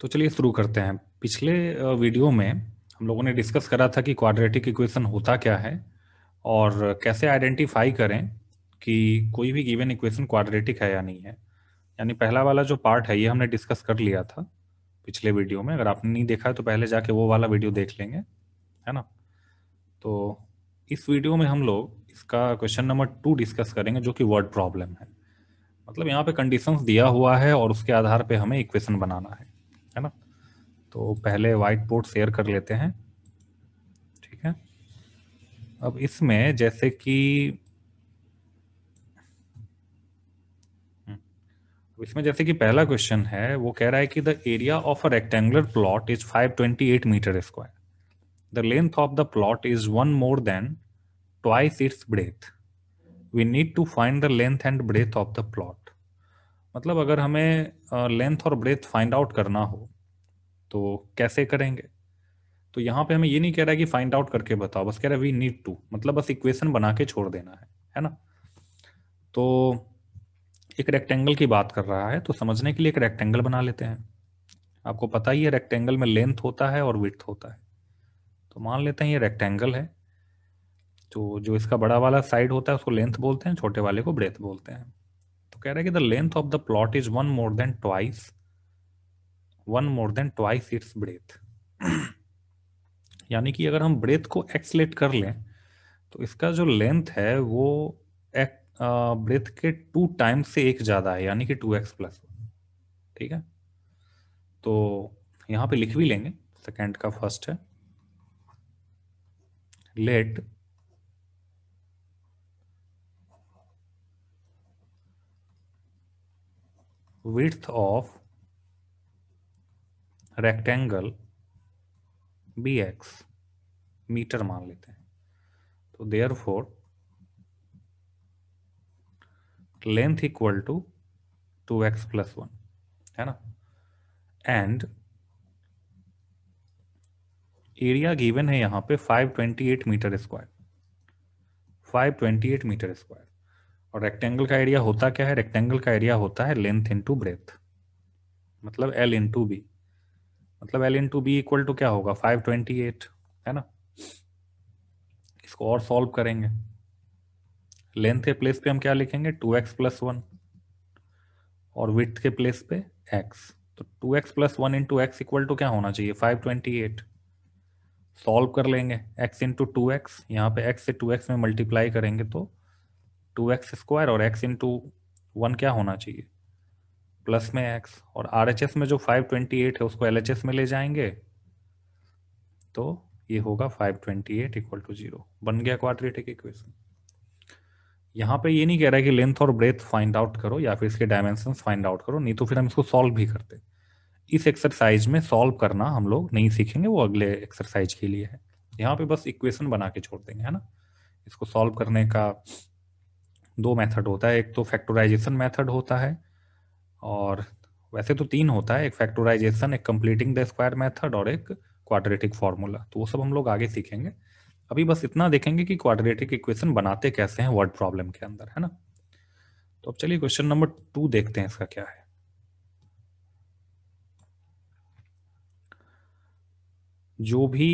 तो चलिए शुरू करते हैं पिछले वीडियो में हम लोगों ने डिस्कस करा था कि क्वाड्रेटिक इक्वेशन होता क्या है और कैसे आइडेंटिफाई करें कि कोई भी गिवन इक्वेशन क्वाड्रेटिक है या नहीं है यानी पहला वाला जो पार्ट है ये हमने डिस्कस कर लिया था पिछले वीडियो में अगर आपने नहीं देखा है तो पहले जाके वो वाला वीडियो देख लेंगे है ना तो इस वीडियो में हम लोग इसका क्वेश्चन नंबर टू डिस्कस करेंगे जो कि वर्ड प्रॉब्लम है मतलब यहाँ पे कंडीशंस दिया हुआ है और उसके आधार पे हमें इक्वेशन बनाना है है ना तो पहले वाइट बोर्ड शेयर कर लेते हैं ठीक है अब इसमें जैसे कि हम्म, इसमें जैसे कि पहला क्वेश्चन है वो कह रहा है कि the area of a rectangular plot is 528 metre square the length of the plot is one more than twice its breadth we need to find the length and breadth of the plot मतलब अगर हमें length और breath find out करना हो तो कैसे करेंगे तो यहाँ पे हमें ये नहीं कह रहा है कि फाइंड आउट करके बताओ बस कह रहा है वी नीड टू मतलब बस इक्वेशन बना के छोड़ देना है है ना तो एक रेक्टेंगल की बात कर रहा है तो समझने के लिए एक रेक्टेंगल बना लेते हैं आपको पता ही है रेक्टेंगल में लेंथ होता है और विथ होता है तो मान लेते हैं ये रेक्टेंगल है तो जो इसका बड़ा वाला साइड होता है उसको लेंथ बोलते हैं छोटे वाले को ब्रेथ बोलते हैं तो कह रहा है कि the length of the plot is one more than twice one more than twice its breadth यानी कि अगर हम ब्रेथ को एक्सलेट कर लें तो इसका जो लेंथ है वो एक, ब्रेथ के टू टाइम्स से एक ज़्यादा है यानी कि टू एक्स प्लस ठीक है तो यहां पे लिख भी लेंगे सेकेंड का फर्स्ट है let width of rectangle be x metre मान लेते हैं तो therefore length equal to two x plus one है ना एंड एरिया गिवन है यहां पे 528 मीटर स्क्वायर 528 मीटर स्क्वायर और रेक्टेंगल का एरिया होता क्या है रेक्टेंगल का एरिया होता है लेंथ इंटू ब्रेथ मतलब एल इंटू बी मतलब L into B equal to क्या होगा फाइव ट्वेंटी एट है ना इसको और सॉल्व करेंगे लेंथ के प्लेस पे हम क्या लिखेंगे टू एक्स प्लस वन और विथ के प्लेस पे एक्स तो two x plus one into x equal to क्या होना चाहिए फाइव ट्वेंटी एट सॉल्व कर लेंगे एक्स इंटू टू एक्स यहाँ पे एक्स से टू एक्स में मल्टीप्लाई करेंगे तो टू एक्स स्क्वायर और एक्स इंटू वन क्या होना चाहिए प्लस में एक्स और आर एच एस में जो फाइव ट्वेंटी एट है उसको एल एच एस में ले जाएंगे तो ये होगा five twenty eight equal to zero बन गया क्वाड्रेटिक इक्वेशन यहाँ पे ये नहीं कह रहा है कि लेंथ और ब्रेथ फाइंड आउट करो या फिर इसके डायमेंशन फाइंड आउट करो नहीं तो फिर हम इसको सॉल्व भी करते इस एक्सरसाइज में सॉल्व करना हम लोग नहीं सीखेंगे वो अगले एक्सरसाइज के लिए है यहाँ पे बस इक्वेशन बना के छोड़ देंगे है ना इसको सॉल्व करने का दो मेथड होता है एक तो फैक्टोराइजेशन मेथड होता है और वैसे तो तीन होता है एक फैक्टोराइजेशन एक कंप्लीटिंग द स्क्वायर मेथड और एक क्वाड्रेटिक फार्मूला तो वो सब हम लोग आगे सीखेंगे अभी बस इतना देखेंगे कि क्वाड्रेटिक इक्वेशन बनाते कैसे हैं वर्ड प्रॉब्लम के अंदर है ना तो अब चलिए क्वेश्चन नंबर टू देखते हैं इसका क्या है जो भी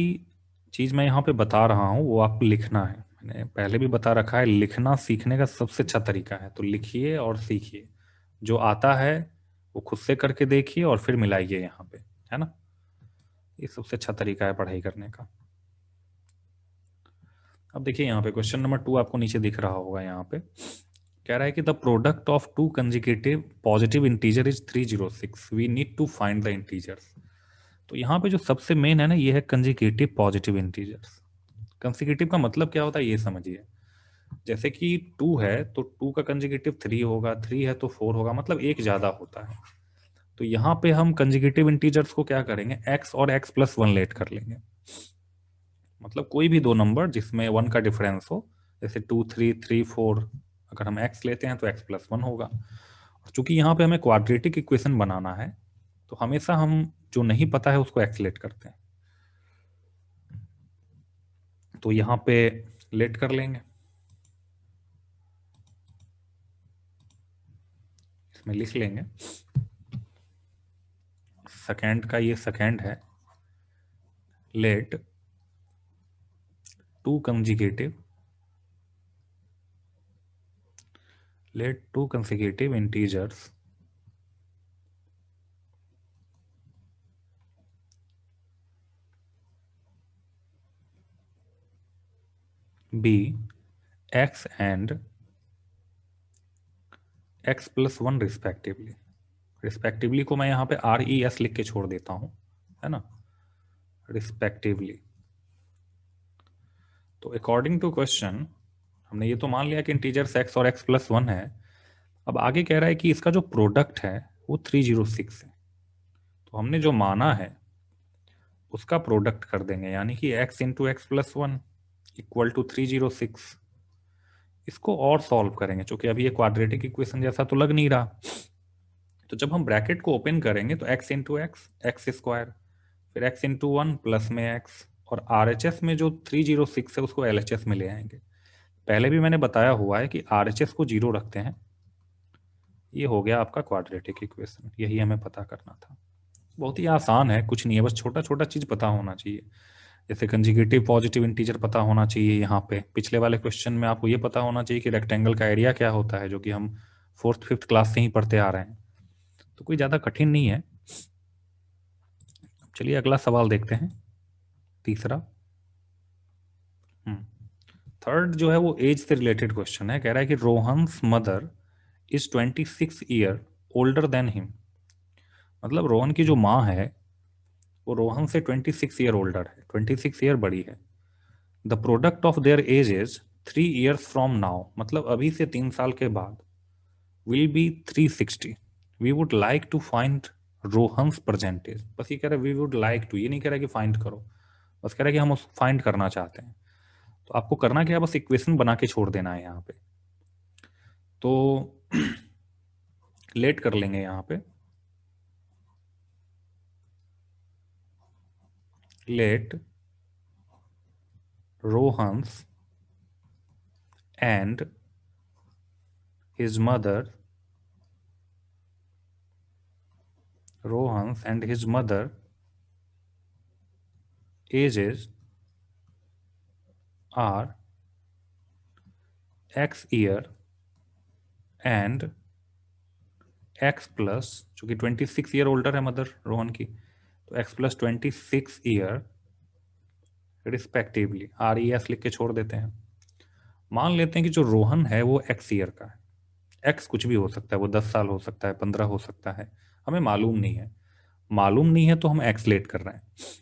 चीज मैं यहाँ पे बता रहा हूँ वो आपको लिखना है मैंने पहले भी बता रखा है लिखना सीखने का सबसे अच्छा तरीका है तो लिखिए और सीखिए जो आता है वो खुद से करके देखिए और फिर मिलाइए यहाँ पे है ना ये सबसे अच्छा तरीका है पढ़ाई करने का अब देखिए यहाँ पे क्वेश्चन नंबर टू आपको नीचे दिख रहा होगा यहाँ पे कह रहा है कि the product of two consecutive positive integer is three zero six we need to find the integers तो यहाँ पे जो सबसे मेन है ना ये है कंजिकेटिव पॉजिटिव इंटीजर्स कंसिक्यूटिव का मतलब क्या होता है ये समझिए जैसे कि टू है तो टू का कंजिगेटिव थ्री होगा थ्री है तो फोर होगा मतलब एक ज्यादा होता है तो यहाँ पे हम कंजिगेटिव इंटीजर्स को क्या करेंगे एक्स और एक्स प्लस वन लेट कर लेंगे मतलब कोई भी दो नंबर जिसमें वन का डिफरेंस हो जैसे टू थ्री थ्री फोर अगर हम एक्स लेते हैं तो एक्स प्लस वन होगा और चूंकि यहाँ पे हमें क्वाड्रेटिक इक्वेशन बनाना है तो हमेशा हम जो नहीं पता है उसको एक्सलेट करते हैं तो यहाँ पे लेट कर लेंगे इसमें लिख लेंगे सेकेंड का ये सेकेंड है let two consecutive let two consecutive integers b x and x plus one respectively respectively को मैं यहाँ पे आर ई एस लिख के छोड़ देता हूँ है ना रिस्पेक्टिवली तो अकॉर्डिंग टू क्वेश्चन हमने ये तो मान लिया कि इंटीजर्स एक्स और एक्स प्लस वन है अब आगे कह रहा है कि इसका जो प्रोडक्ट है वो थ्री जीरो सिक्स है तो हमने जो माना है उसका प्रोडक्ट कर देंगे यानी कि x into x plus one equal to three zero six इसको और सॉल्व करेंगे चूंकि अभी ये क्वाड्रेटिक इक्वेशन जैसा तो लग नहीं रहा तो जब हम ब्रैकेट को ओपन करेंगे तो x into x x square फिर एक्स इंटू वन प्लस में एक्स और आर में जो थ्री जीरो सिक्स है उसको एल में ले आएंगे पहले भी मैंने बताया हुआ है कि आर को जीरो रखते हैं ये हो गया आपका क्वाड्रेटिक इक्वेशन यही हमें पता करना था बहुत ही आसान है कुछ नहीं है बस छोटा छोटा चीज़ पता होना चाहिए जैसे कंजिगेटिव पॉजिटिव इंटीजर पता होना चाहिए यहाँ पे पिछले वाले क्वेश्चन में आपको ये पता होना चाहिए कि रेक्टेंगल का एरिया क्या होता है जो कि हम फोर्थ फिफ्थ क्लास से ही पढ़ते आ रहे हैं तो कोई ज़्यादा कठिन नहीं है चलिए अगला सवाल देखते हैं तीसरा थर्ड हम्म। जो है वो एज से रिलेटेड क्वेश्चन है कह रहा है कि Rohan's mother is twenty six year older than him मतलब रोहन की जो माँ है वो रोहन से 26 ईयर ओल्डर है 26 ईयर बड़ी है the product of their age is three years from now मतलब अभी से तीन साल के बाद will be three sixty we would like to find Rohan's percentage बस ये कह रहे वी वुड लाइक टू ये नहीं कह रहा कि फाइंड करो बस कह रहा कि हम उस फाइंड करना चाहते हैं तो आपको करना क्या है बस इक्वेशन बना के छोड़ देना है यहाँ पे तो लेट कर लेंगे यहाँ पे let Rohans and his mother Rohans and his mother ages are x year and x plus चूंकि 26 ईयर ओल्डर है मदर रोहन की x plus twenty six year respectively R E S लिख के छोड़ देते हैं मान लेते हैं कि जो रोहन है वो एक्स ईयर का है एक्स कुछ भी हो सकता है वो दस साल हो सकता है पंद्रह हो सकता है हमें मालूम नहीं है मालूम नहीं है तो हम एक्स लेट कर रहे हैं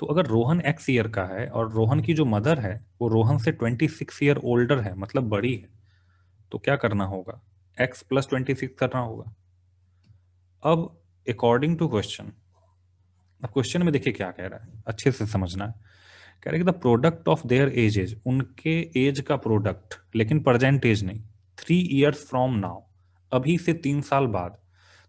तो अगर रोहन एक्स ईयर का है और रोहन की जो मदर है वो रोहन से ट्वेंटी सिक्स ईयर ओल्डर है मतलब बड़ी है तो क्या करना होगा एक्स प्लस ट्वेंटी सिक्स करना होगा अब अकॉर्डिंग टू क्वेश्चन अब क्वेश्चन में देखिए क्या कह रहा है अच्छे से समझना है कह रहे the product of their age ages उनके एज का प्रोडक्ट लेकिन प्रजेंट एज नहीं थ्री ईयर्स फ्रॉम नाउ अभी से तीन साल बाद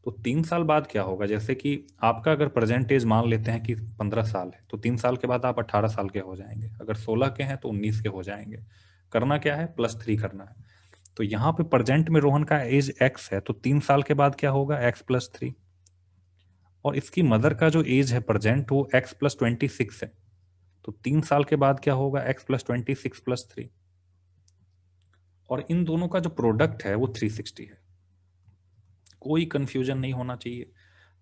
तो तीन साल बाद क्या होगा जैसे कि आपका अगर प्रेजेंट एज मान लेते हैं कि पंद्रह साल है तो तीन साल के बाद आप अट्ठारह साल के हो जाएंगे अगर सोलह के हैं तो उन्नीस के हो जाएंगे करना क्या है प्लस थ्री करना है तो यहाँ पे प्रेजेंट में रोहन का एज एक्स है तो तीन साल के बाद क्या होगा एक्स प्लस थ्री और इसकी मदर का जो एज है प्रेजेंट वो एक्स प्लस ट्वेंटी सिक्स है तो तीन साल के बाद क्या होगा x plus twenty six plus three और इन दोनों का जो प्रोडक्ट है वो थ्री सिक्सटी है कोई कंफ्यूजन नहीं होना चाहिए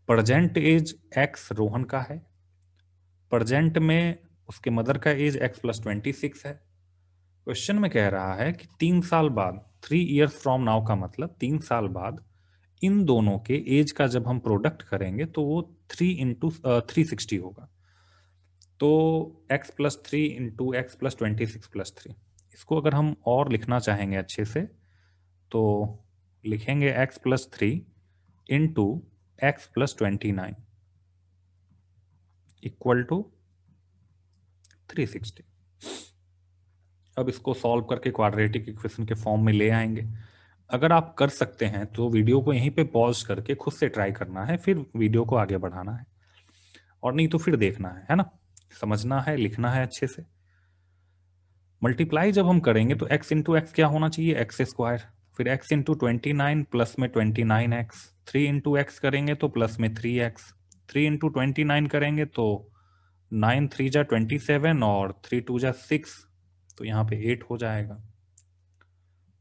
प्रजेंट एज एक्स रोहन का है प्रजेंट में उसके मदर का age x plus twenty six है क्वेश्चन में कह रहा है कि तीन साल बाद थ्री ईयर्स फ्रॉम नाउ का मतलब तीन साल बाद इन दोनों के एज का जब हम प्रोडक्ट करेंगे तो वो थ्री इंटू थ्री सिक्सटी होगा तो x plus three into x plus twenty six plus three इसको अगर हम और लिखना चाहेंगे अच्छे से तो लिखेंगे x plus three into x plus twenty nine equal to three sixty अब इसको सॉल्व करके क्वाड्रेटिक इक्वेशन के फॉर्म में ले आएंगे अगर आप कर सकते हैं तो वीडियो को यहीं पे पॉज करके खुद से ट्राई करना है फिर वीडियो को आगे बढ़ाना है और नहीं तो फिर देखना है है ना समझना है लिखना है अच्छे से मल्टीप्लाई जब हम करेंगे तो एक्स इंटू एक्स क्या होना चाहिए एक्स स्क्वायर फिर x into twenty nine plus में twenty nine x three into x करेंगे तो प्लस में three x three into twenty nine करेंगे तो नाइन थ्री जा ट्वेंटी सेवन और थ्री टू जा सिक्स तो यहाँ पे एट हो जाएगा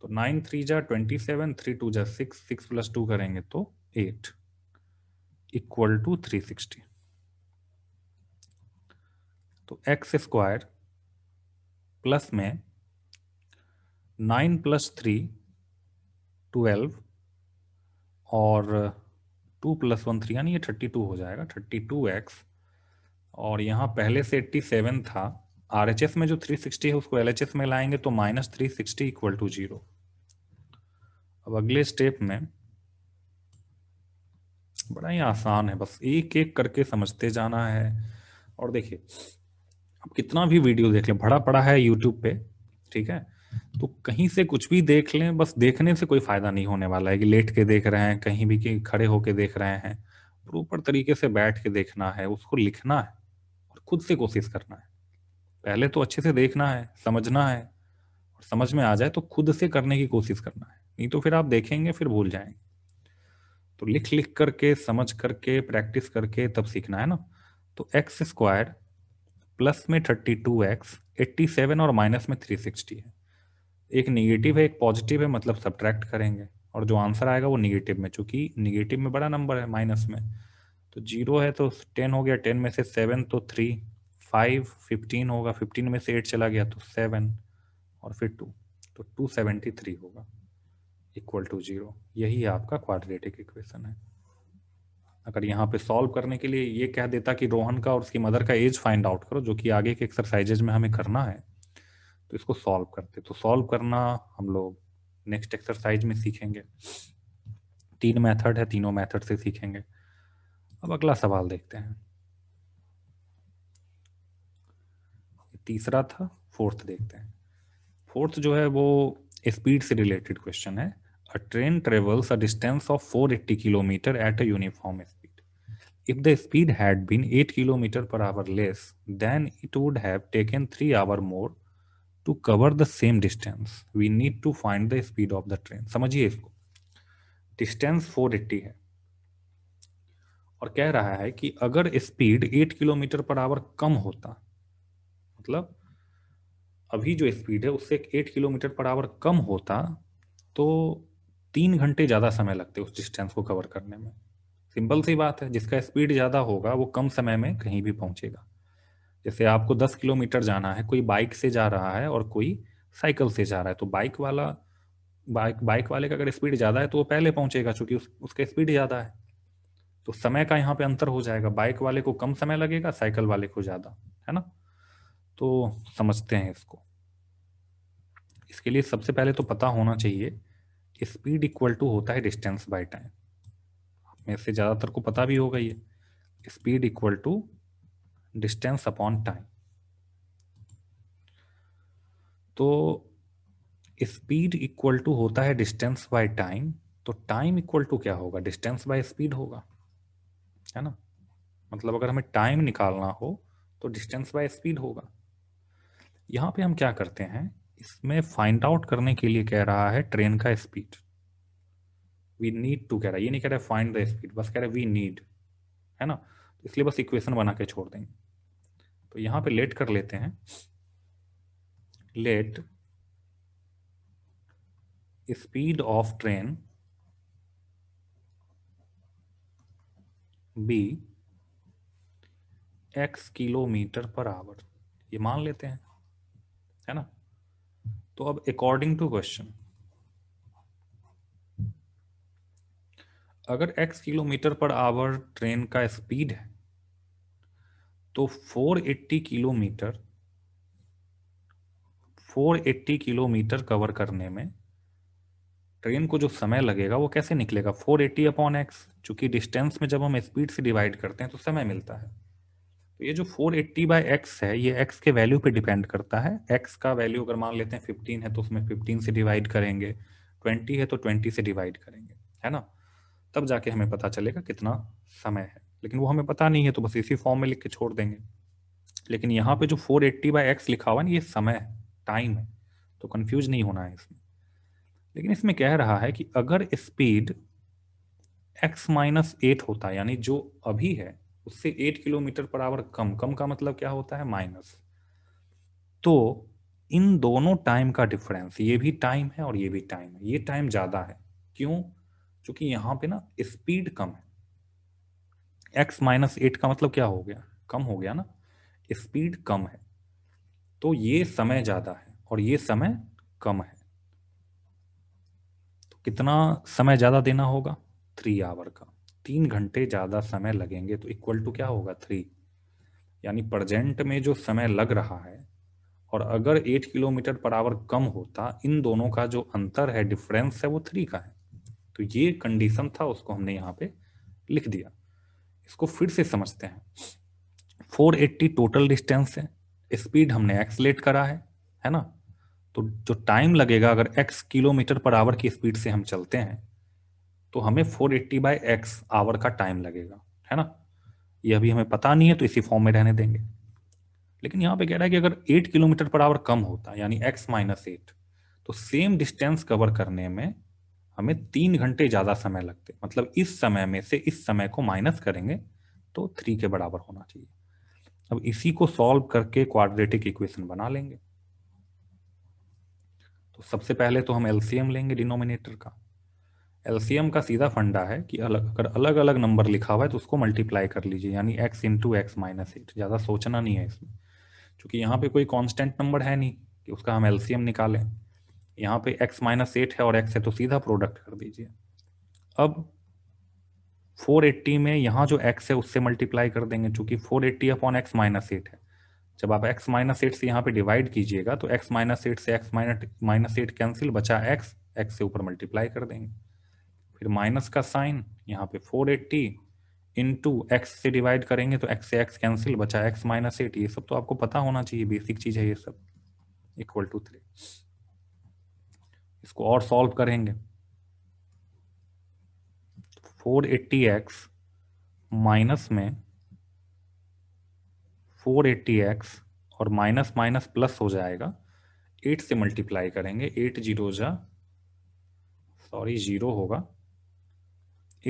तो नाइन थ्री जा ट्वेंटी सेवन थ्री टू जा सिक्स सिक्स प्लस टू करेंगे तो eight equal to three sixty तो एक्स स्क्वायर प्लस में नाइन प्लस थ्री ट्वेल्व और टू प्लस वन थ्री यानी ये थर्टी टू हो जाएगा थर्टी टू एक्स और यहाँ पहले से एट्टी सेवन था आर में जो थ्री सिक्सटी है उसको एल में लाएंगे तो minus three sixty equal to zero अब अगले स्टेप में बड़ा ही आसान है बस एक एक करके समझते जाना है और देखिए आप कितना भी वीडियो देख लें भड़ा पड़ा है यूट्यूब पे ठीक है तो कहीं से कुछ भी देख लें बस देखने से कोई फायदा नहीं होने वाला है कि लेट के देख रहे हैं कहीं भी खड़े होके देख रहे हैं प्रॉपर तरीके से बैठ के देखना है उसको लिखना है और खुद से कोशिश करना है पहले तो अच्छे से देखना है समझना है और समझ में आ जाए तो खुद से करने की कोशिश करना है नहीं तो फिर आप देखेंगे फिर भूल जाएंगे तो लिख लिख करके समझ करके प्रैक्टिस करके तब सीखना है ना तो एक्स स्क्वायर प्लस में thirty two x eighty seven और माइनस में थ्री सिक्सटी है एक निगेटिव है एक पॉजिटिव है मतलब सब्ट्रैक्ट करेंगे और जो आंसर आएगा वो निगेटिव में चूंकि निगेटिव में बड़ा नंबर है माइनस में तो जीरो है तो टेन हो गया टेन में से सेवन तो थ्री फाइव फिफ्टीन होगा फिफ्टीन में से एट चला गया तो सेवन और फिर टू तो टू सेवेंटी थ्री होगा इक्वल टू जीरो यही आपका क्वाड्रेटिक इक्वेशन है अगर यहाँ पे सॉल्व करने के लिए ये कह देता कि रोहन का और उसकी मदर का एज फाइंड आउट करो जो कि आगे के एक्सरसाइजेज में हमें करना है तो इसको सॉल्व करते तो सॉल्व करना हम लोग नेक्स्ट एक्सरसाइज में सीखेंगे तीन मेथड है तीनों मेथड से सीखेंगे अब अगला सवाल देखते हैं तीसरा था फोर्थ देखते हैं फोर्थ जो है वो स्पीड से रिलेटेड क्वेश्चन है A train travels a distance of 480 km at a uniform speed. If the speed had been 8 km per hour less, then it would have taken 3 hour more to cover the same distance. We need to find the speed of the train. samajhiye isko distance 480 hai और कह रहा है कि अगर speed 8 kilometre per hour कम होता मतलब अभी जो स्पीड है उससे 8 किलोमीटर पर आवर कम होता तो तीन घंटे ज़्यादा समय लगते हैं उस डिस्टेंस को कवर करने में सिंपल सी बात है जिसका स्पीड ज़्यादा होगा वो कम समय में कहीं भी पहुँचेगा जैसे आपको दस किलोमीटर जाना है कोई बाइक से जा रहा है और कोई साइकिल से जा रहा है तो बाइक वाला बाइक बाइक वाले का अगर स्पीड ज़्यादा है तो वो पहले पहुँचेगा चूँकि उस, उसका स्पीड ज़्यादा है तो समय का यहाँ पे अंतर हो जाएगा बाइक वाले को कम समय लगेगा साइकिल वाले को ज़्यादा है ना तो समझते हैं इसको इसके लिए सबसे पहले तो पता होना चाहिए स्पीड इक्वल टू होता है डिस्टेंस बाय टाइम में से ज़्यादातर को पता भी होगा ये speed equal to distance upon time तो स्पीड इक्वल टू होता है डिस्टेंस बाय टाइम तो टाइम इक्वल टू क्या होगा डिस्टेंस बाय स्पीड होगा है ना मतलब अगर हमें टाइम निकालना हो तो डिस्टेंस बाय स्पीड होगा यहाँ पे हम क्या करते हैं इसमें फाइंड आउट करने के लिए कह रहा है ट्रेन का स्पीड वी नीड टू कह रहा है ये नहीं कह रहा है फाइंड द स्पीड बस कह रहा है वी नीड है ना तो इसलिए बस इक्वेशन बना के छोड़ देंगे तो यहां पे लेट कर लेते हैं let speed of train be x kilometre per hour ये मान लेते हैं है ना तो अब अकॉर्डिंग टू क्वेश्चन अगर x kilometre per hour train का स्पीड है तो 480 किलोमीटर 480 किलोमीटर कवर करने में ट्रेन को जो समय लगेगा वो कैसे निकलेगा 480 एटी अपॉन एक्स चूंकि डिस्टेंस में जब हम स्पीड से डिवाइड करते हैं तो समय मिलता है तो ये जो 480 एट्टी बाई एक्स है ये x के वैल्यू पे डिपेंड करता है x का वैल्यू अगर मान लेते हैं 15 है तो उसमें 15 से डिवाइड करेंगे 20 है तो 20 से डिवाइड करेंगे है ना तब जाके हमें पता चलेगा कितना समय है लेकिन वो हमें पता नहीं है तो बस इसी फॉर्म में लिख के छोड़ देंगे लेकिन यहाँ पे जो 480 एट्टी बाई एक्स लिखा हुआ है ये समय है टाइम है तो कन्फ्यूज नहीं होना है इसमें लेकिन इसमें कह रहा है कि अगर स्पीड एक्स माइनस एट होता यानी जो अभी है उससे एट किलोमीटर पर आवर कम कम का मतलब क्या होता है माइनस तो इन दोनों टाइम का डिफरेंस ये भी टाइम है और ये भी टाइम है ये टाइम ज्यादा है क्यों क्योंकि यहां पे ना स्पीड कम है एक्स माइनस एट का मतलब क्या हो गया कम हो गया ना स्पीड कम है तो ये समय ज्यादा है और ये समय कम है तो कितना समय ज्यादा देना होगा थ्री आवर का तीन घंटे ज्यादा समय लगेंगे तो इक्वल टू क्या होगा थ्री यानी प्रजेंट में जो समय लग रहा है और अगर एट किलोमीटर पर आवर कम होता इन दोनों का जो अंतर है डिफरेंस है वो थ्री का है तो ये कंडीशन था उसको हमने यहाँ पे लिख दिया इसको फिर से समझते हैं 480 टोटल डिस्टेंस है स्पीड हमने एक्सलेट करा है है ना तो जो टाइम लगेगा अगर एक्स किलोमीटर पर आवर की स्पीड से हम चलते हैं तो हमें 480 एट्टी बाई एक्स आवर का टाइम लगेगा है ना ये अभी हमें पता नहीं है तो इसी फॉर्म में रहने देंगे लेकिन यहाँ पे कह रहा है कि अगर 8 किलोमीटर पर आवर कम होता यानी x माइनस एट तो सेम डिस्टेंस कवर करने में हमें तीन घंटे ज़्यादा समय लगते मतलब इस समय में से इस समय को माइनस करेंगे तो थ्री के बराबर होना चाहिए अब इसी को सॉल्व करके क्वाड्रेटिक इक्वेशन बना लेंगे तो सबसे पहले तो हम एलसीएम लेंगे डिनोमिनेटर का एलसीएम का सीधा फंडा है कि अलग अगर अलग अलग नंबर लिखा हुआ है तो उसको मल्टीप्लाई कर लीजिए यानी x into x minus eight ज़्यादा सोचना नहीं है इसमें क्योंकि यहाँ पे कोई कांस्टेंट नंबर है नहीं कि उसका हम एलसीएम निकालें यहाँ पे एक्स माइनस एट है और एक्स है तो सीधा प्रोडक्ट कर दीजिए अब एट्टी में यहाँ जो एक्स है उससे मल्टीप्लाई कर देंगे चूंकि four eighty upon x minus eight है जब आप एक्स माइनस एट से यहाँ पे डिवाइड कीजिएगा तो एक्स माइनस एट से x minus minus eight cancel बचा एक्स एक्स से ऊपर मल्टीप्लाई कर देंगे फिर माइनस का साइन यहाँ पे 480 एट्टी इंटू एक्स से डिवाइड करेंगे तो एक्स से एक्स कैंसिल बचा एक्स माइनस एट ये सब तो आपको पता होना चाहिए बेसिक चीज है ये सब इक्वल टू थ्री इसको और सॉल्व करेंगे 480x माइनस में 480x और माइनस माइनस प्लस हो जाएगा 8 से मल्टीप्लाई करेंगे 8 जीरो जा सॉरी जीरो होगा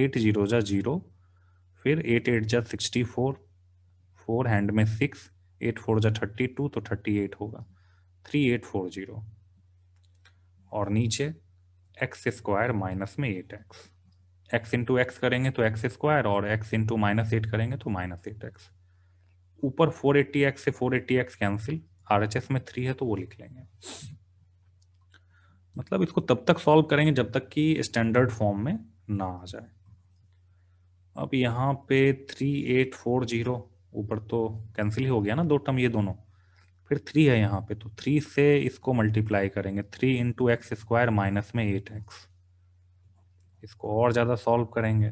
एट जीरो जा जीरो फिर एट एट जा सिक्सटी फोर फोर हैंड में सिक्स एट फोर जा थर्टी टू तो थर्टी एट होगा थ्री एट फोर जीरो और नीचे एक्स स्क्वायर माइनस में eight x x into x करेंगे तो एक्स स्क्वायर और एक्स इंटू माइनस एट करेंगे तो माइनस एट एक्स ऊपर फोर एट्टी एक्स से four eighty x cancel R H S में थ्री है तो वो लिख लेंगे मतलब इसको तब तक सॉल्व करेंगे जब तक कि स्टैंडर्ड फॉर्म में ना आ जाए अब यहाँ पे थ्री एट फोर जीरो ऊपर तो कैंसिल ही हो गया ना दो टर्म ये दोनों फिर थ्री है यहाँ पे तो थ्री से इसको मल्टीप्लाई करेंगे three into x square minus में एट एक्स इसको और ज़्यादा सॉल्व करेंगे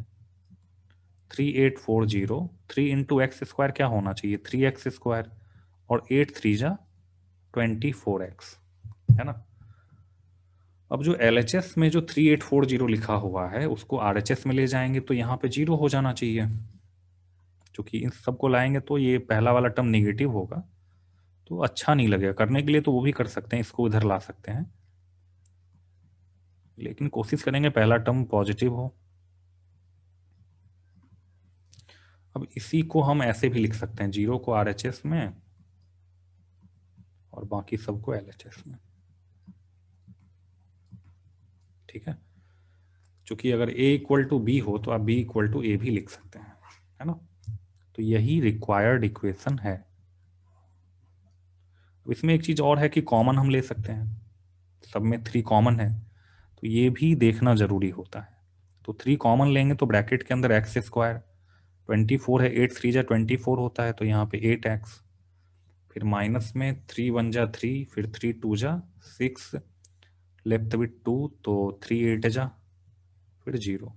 three eight four zero three into x square क्या होना चाहिए थ्री एक्स स्क्वायर और एट थ्री जा ट्वेंटी फोर एक्स है ना अब जो एल में जो थ्री एट फोर जीरो लिखा हुआ है उसको आर में ले जाएंगे तो यहाँ पे जीरो हो जाना चाहिए क्योंकि इन सबको लाएंगे तो ये पहला वाला टर्म निगेटिव होगा तो अच्छा नहीं लगेगा करने के लिए तो वो भी कर सकते हैं इसको इधर ला सकते हैं लेकिन कोशिश करेंगे पहला टर्म पॉजिटिव हो अब इसी को हम ऐसे भी लिख सकते हैं जीरो को आर में और बाकी सबको एल में ठीक है चूंकि अगर ए इक्वल टू बी हो तो आप बी इक्वल टू ए भी लिख सकते हैं है ना तो यही रिक्वायर्ड इक्वेशन है इसमें एक चीज और है कि कॉमन हम ले सकते हैं सब में थ्री कॉमन है तो ये भी देखना जरूरी होता है तो थ्री कॉमन लेंगे तो ब्रैकेट के अंदर एक्स स्क्वायर ट्वेंटी फोर है एट थ्री जा ट्वेंटी फोर होता है तो यहाँ पे एट एक्स फिर माइनस में थ्री वन जा थ्री फिर थ्री टू जा सिक्स लेफ्ट अभी टू तो थ्री एट जा फिर जीरो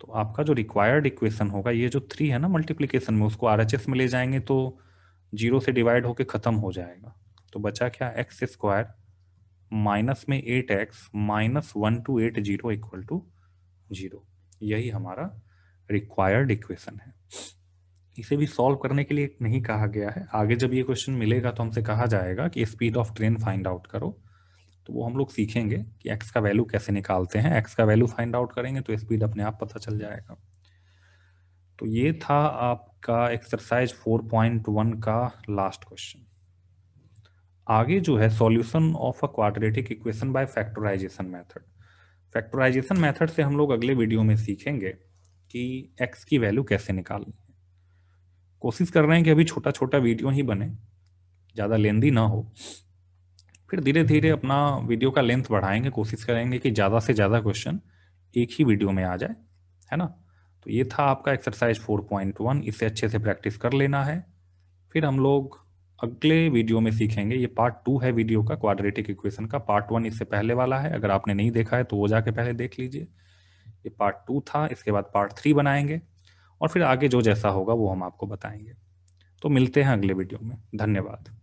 तो आपका जो रिक्वायर्ड इक्वेशन होगा ये जो थ्री है ना मल्टीप्लीकेशन में उसको आर में ले जाएंगे तो जीरो से डिवाइड होके ख़त्म हो जाएगा तो बचा क्या एक्स स्क्वायर माइनस में eight x minus one two eight zero equal to zero यही हमारा रिक्वायर्ड इक्वेशन है इसे भी सॉल्व करने के लिए नहीं कहा गया है आगे जब ये क्वेश्चन मिलेगा तो हमसे कहा जाएगा कि speed of train find out करो तो वो हम लोग सीखेंगे कि एक्स का वैल्यू कैसे निकालते हैं एक्स का वैल्यू फाइंड आउट करेंगे तो स्पीड अपने आप पता चल जाएगा तो ये था आपका एक्सरसाइज 4.1 का लास्ट क्वेश्चन आगे जो है solution of a quadratic equation by factorisation method factorisation method से हम लोग अगले वीडियो में सीखेंगे कि एक्स की वैल्यू कैसे निकालनी है कोशिश कर रहे हैं कि अभी छोटा छोटा वीडियो ही बने ज़्यादा लेंदी ना हो फिर धीरे धीरे अपना वीडियो का लेंथ बढ़ाएंगे कोशिश करेंगे कि ज़्यादा से ज़्यादा क्वेश्चन एक ही वीडियो में आ जाए है ना तो ये था आपका एक्सरसाइज 4.1 इसे अच्छे से प्रैक्टिस कर लेना है फिर हम लोग अगले वीडियो में सीखेंगे ये पार्ट टू है वीडियो का क्वाड्रेटिक इक्वेशन का पार्ट वन इससे पहले वाला है अगर आपने नहीं देखा है तो वो जाके पहले देख लीजिए ये पार्ट टू था इसके बाद पार्ट थ्री बनाएंगे और फिर आगे जो जैसा होगा वो हम आपको बताएंगे तो मिलते हैं अगले वीडियो में धन्यवाद